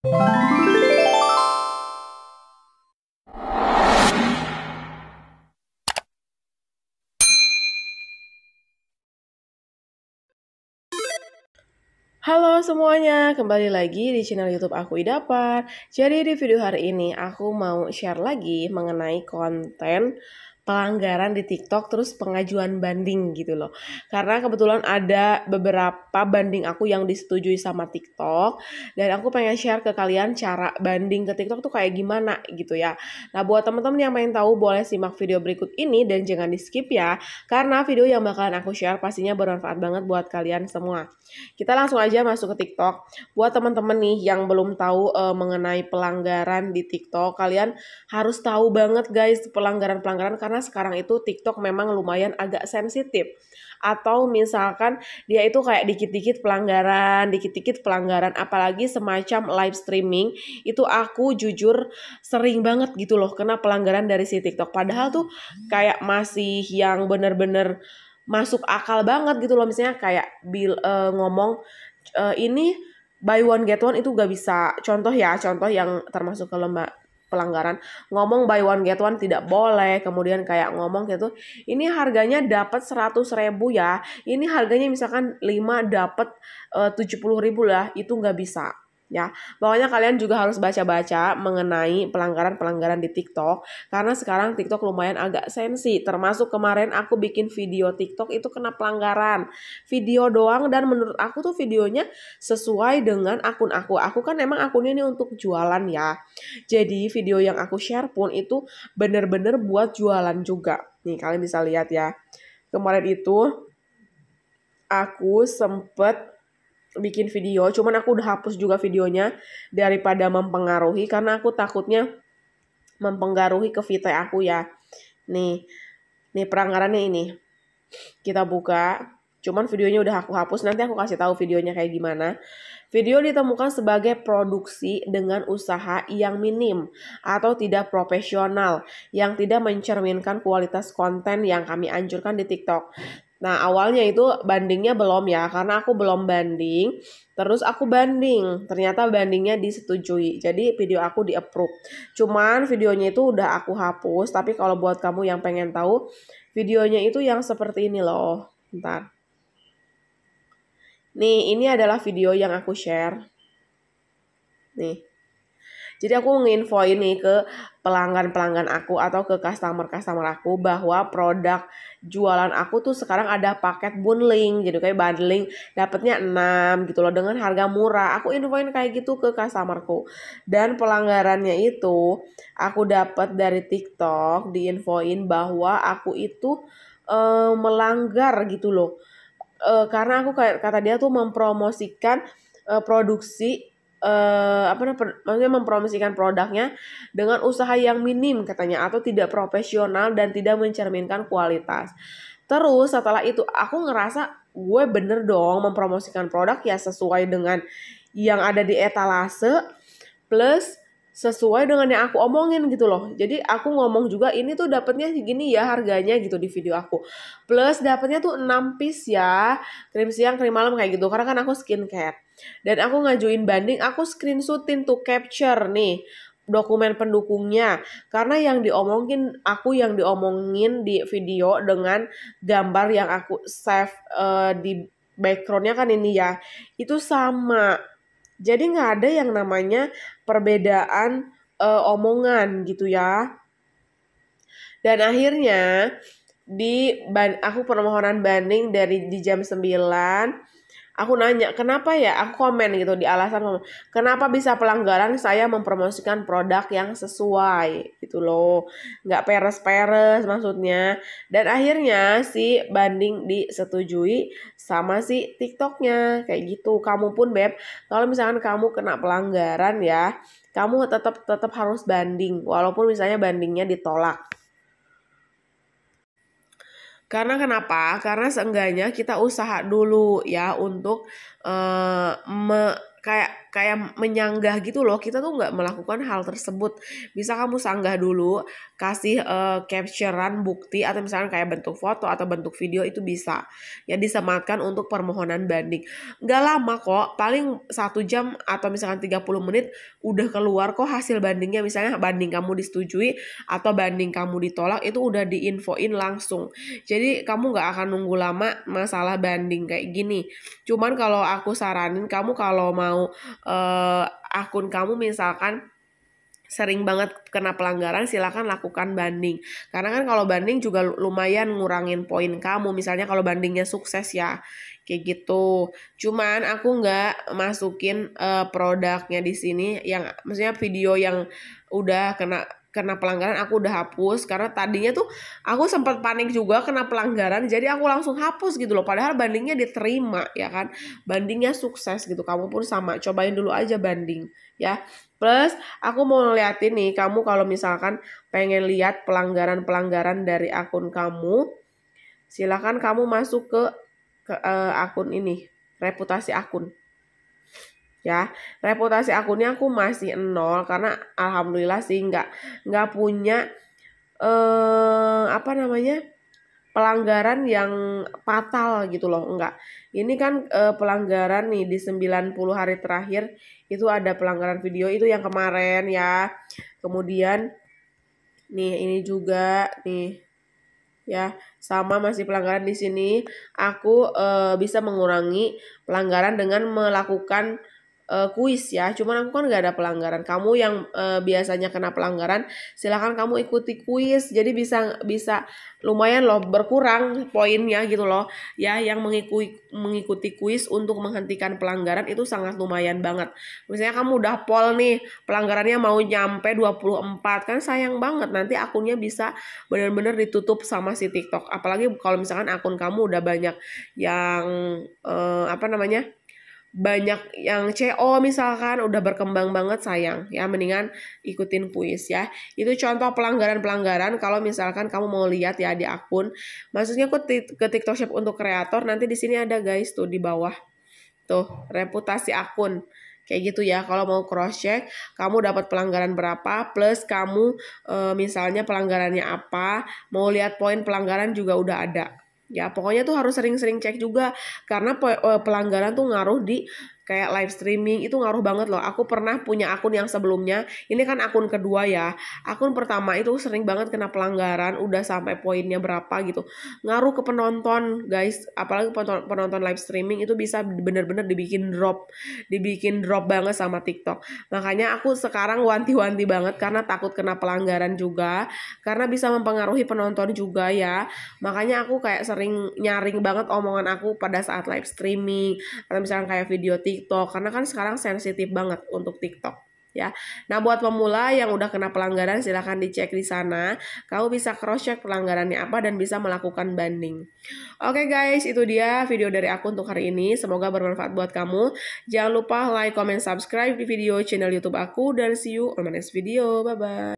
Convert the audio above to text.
Halo semuanya, kembali lagi di channel YouTube aku idapar. Jadi di video hari ini aku mau share lagi mengenai konten pelanggaran di TikTok terus pengajuan banding gitu loh. Karena kebetulan ada beberapa banding aku yang disetujui sama TikTok dan aku pengen share ke kalian cara banding ke TikTok tuh kayak gimana gitu ya. Nah, buat teman-teman yang pengen tahu boleh simak video berikut ini dan jangan di-skip ya karena video yang bakalan aku share pastinya bermanfaat banget buat kalian semua. Kita langsung aja masuk ke TikTok. Buat teman-teman nih yang belum tahu e, mengenai pelanggaran di TikTok, kalian harus tahu banget guys pelanggaran-pelanggaran karena sekarang itu TikTok memang lumayan agak sensitif atau misalkan dia itu kayak dikit-dikit pelanggaran, dikit-dikit pelanggaran apalagi semacam live streaming itu aku jujur sering banget gitu loh kena pelanggaran dari si TikTok padahal tuh kayak masih yang bener-bener masuk akal banget gitu loh misalnya kayak bil uh, ngomong uh, ini buy one get one itu gak bisa contoh ya contoh yang termasuk ke lembaga pelanggaran ngomong buy one get one tidak boleh kemudian kayak ngomong gitu ini harganya dapat 100 ribu ya ini harganya misalkan 5 dapat eh, tujuh puluh ribu lah itu nggak bisa ya. Pokoknya kalian juga harus baca-baca mengenai pelanggaran-pelanggaran di TikTok karena sekarang TikTok lumayan agak sensi. Termasuk kemarin aku bikin video TikTok itu kena pelanggaran. Video doang dan menurut aku tuh videonya sesuai dengan akun aku. Aku kan emang akunnya ini untuk jualan ya. Jadi video yang aku share pun itu bener-bener buat jualan juga. Nih kalian bisa lihat ya. Kemarin itu aku sempet bikin video, cuman aku udah hapus juga videonya daripada mempengaruhi karena aku takutnya mempengaruhi ke vite aku ya. Nih, nih peranggarannya ini. Kita buka, cuman videonya udah aku hapus, nanti aku kasih tahu videonya kayak gimana. Video ditemukan sebagai produksi dengan usaha yang minim atau tidak profesional yang tidak mencerminkan kualitas konten yang kami anjurkan di TikTok. Nah, awalnya itu bandingnya belum ya, karena aku belum banding. Terus aku banding, ternyata bandingnya disetujui. Jadi video aku di-approve. Cuman videonya itu udah aku hapus, tapi kalau buat kamu yang pengen tahu, videonya itu yang seperti ini loh. ntar Nih, ini adalah video yang aku share. Nih. Jadi aku nginfo nih ke pelanggan-pelanggan aku atau ke customer-customer aku bahwa produk jualan aku tuh sekarang ada paket bundling. Jadi kayak bundling dapatnya 6 gitu loh dengan harga murah. Aku infoin kayak gitu ke customerku. Dan pelanggarannya itu aku dapat dari TikTok diinfoin bahwa aku itu e, melanggar gitu loh. e, karena aku kayak kata dia tuh mempromosikan eh, produksi uh, apa namanya mempromosikan produknya dengan usaha yang minim katanya atau tidak profesional dan tidak mencerminkan kualitas. Terus setelah itu aku ngerasa gue bener dong mempromosikan produk ya sesuai dengan yang ada di etalase plus sesuai dengan yang aku omongin gitu loh. Jadi aku ngomong juga ini tuh dapatnya gini ya harganya gitu di video aku. Plus dapatnya tuh 6 piece ya, krim siang, krim malam kayak gitu. Karena kan aku skincare. Dan aku ngajuin banding, aku screenshotin tuh capture nih dokumen pendukungnya karena yang diomongin aku yang diomongin di video dengan gambar yang aku save uh, di backgroundnya kan ini ya itu sama jadi nggak ada yang namanya perbedaan uh, omongan gitu ya. Dan akhirnya di ban, aku permohonan banding dari di jam 9 aku nanya kenapa ya aku komen gitu di alasan kenapa bisa pelanggaran saya mempromosikan produk yang sesuai gitu loh nggak peres peres maksudnya dan akhirnya si banding disetujui sama si TikToknya kayak gitu kamu pun beb kalau misalkan kamu kena pelanggaran ya kamu tetap tetap harus banding walaupun misalnya bandingnya ditolak karena kenapa? Karena seenggaknya kita usaha dulu ya untuk uh, me kayak kayak menyanggah gitu loh kita tuh nggak melakukan hal tersebut bisa kamu sanggah dulu kasih uh, capturean bukti atau misalkan kayak bentuk foto atau bentuk video itu bisa ya disematkan untuk permohonan banding nggak lama kok paling satu jam atau misalkan 30 menit udah keluar kok hasil bandingnya misalnya banding kamu disetujui atau banding kamu ditolak itu udah diinfoin langsung jadi kamu nggak akan nunggu lama masalah banding kayak gini cuman kalau aku saranin kamu kalau mau mau uh, akun kamu misalkan sering banget kena pelanggaran silahkan lakukan banding karena kan kalau banding juga lumayan ngurangin poin kamu misalnya kalau bandingnya sukses ya kayak gitu cuman aku nggak masukin uh, produknya di sini yang maksudnya video yang udah kena karena pelanggaran aku udah hapus karena tadinya tuh aku sempat panik juga kena pelanggaran jadi aku langsung hapus gitu loh padahal bandingnya diterima ya kan bandingnya sukses gitu kamu pun sama cobain dulu aja banding ya plus aku mau lihat ini kamu kalau misalkan pengen lihat pelanggaran-pelanggaran dari akun kamu silahkan kamu masuk ke, ke uh, akun ini reputasi akun ya reputasi akunnya aku masih nol karena alhamdulillah sih nggak nggak punya eh, apa namanya pelanggaran yang fatal gitu loh enggak ini kan uh, pelanggaran nih di 90 hari terakhir itu ada pelanggaran video itu yang kemarin ya kemudian nih ini juga nih ya sama masih pelanggaran di sini aku uh, bisa mengurangi pelanggaran dengan melakukan uh, kuis ya. Cuman aku kan nggak ada pelanggaran. Kamu yang uh, biasanya kena pelanggaran, silahkan kamu ikuti kuis. Jadi bisa bisa lumayan loh berkurang poinnya gitu loh. Ya, yang mengikuti mengikuti kuis untuk menghentikan pelanggaran itu sangat lumayan banget. Misalnya kamu udah pol nih, pelanggarannya mau nyampe 24 kan sayang banget nanti akunnya bisa benar-benar ditutup sama si TikTok. Apalagi kalau misalkan akun kamu udah banyak yang eh, apa namanya? banyak yang CO misalkan udah berkembang banget sayang ya mendingan ikutin puis ya itu contoh pelanggaran-pelanggaran kalau misalkan kamu mau lihat ya di akun maksudnya aku ke TikTok Shop untuk kreator nanti di sini ada guys tuh di bawah tuh reputasi akun kayak gitu ya kalau mau cross check kamu dapat pelanggaran berapa plus kamu e, misalnya pelanggarannya apa mau lihat poin pelanggaran juga udah ada Ya, pokoknya tuh harus sering-sering cek juga karena eh, pelanggaran tuh ngaruh di kayak live streaming itu ngaruh banget loh. Aku pernah punya akun yang sebelumnya, ini kan akun kedua ya. Akun pertama itu sering banget kena pelanggaran, udah sampai poinnya berapa gitu. Ngaruh ke penonton, guys. Apalagi penonton, penonton live streaming itu bisa bener-bener dibikin drop, dibikin drop banget sama TikTok. Makanya aku sekarang wanti-wanti banget karena takut kena pelanggaran juga, karena bisa mempengaruhi penonton juga ya. Makanya aku kayak sering nyaring banget omongan aku pada saat live streaming atau misalnya kayak video TikTok TikTok karena kan sekarang sensitif banget untuk TikTok ya. Nah, buat pemula yang udah kena pelanggaran silahkan dicek di sana. Kamu bisa cross check pelanggarannya apa dan bisa melakukan banding. Oke guys, itu dia video dari aku untuk hari ini. Semoga bermanfaat buat kamu. Jangan lupa like, comment, subscribe di video channel YouTube aku dan see you on my next video. Bye bye.